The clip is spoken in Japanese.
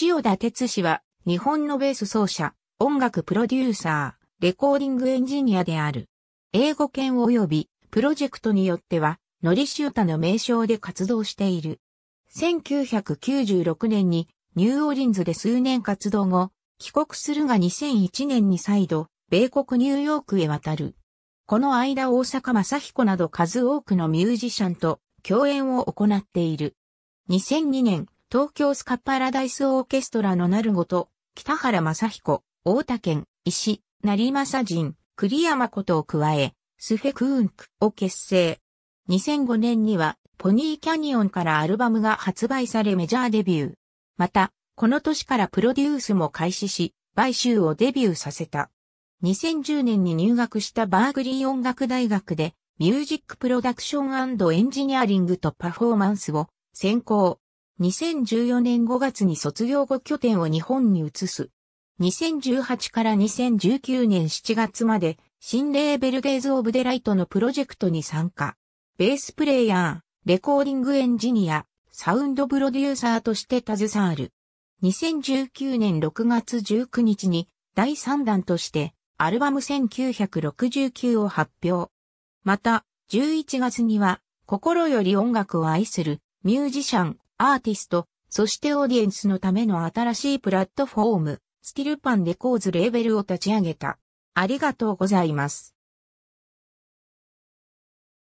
塩田哲氏は、日本のベース奏者、音楽プロデューサー、レコーディングエンジニアである。英語圏及び、プロジェクトによっては、ノリシュータの名称で活動している。1996年に、ニューオーリンズで数年活動後、帰国するが2001年に再度、米国ニューヨークへ渡る。この間大阪正彦など数多くのミュージシャンと共演を行っている。2002年、東京スカパラダイスオーケストラのなるごと、北原正彦、大田県、石、成正人、栗山ことを加え、スフェクーンクを結成。2005年には、ポニーキャニオンからアルバムが発売されメジャーデビュー。また、この年からプロデュースも開始し、買収をデビューさせた。2010年に入学したバーグリー音楽大学で、ミュージックプロダクションエンジニアリングとパフォーマンスを専攻。2014年5月に卒業後拠点を日本に移す。2018から2019年7月まで、新レーベルデイズ・オブ・デ・ライトのプロジェクトに参加。ベースプレイヤー、レコーディングエンジニア、サウンドプロデューサーとして携わる。2019年6月19日に第3弾としてアルバム1969を発表。また、11月には心より音楽を愛するミュージシャンアーティスト、そしてオーディエンスのための新しいプラットフォーム、スキルパンレコーズレーベルを立ち上げた。ありがとうございます。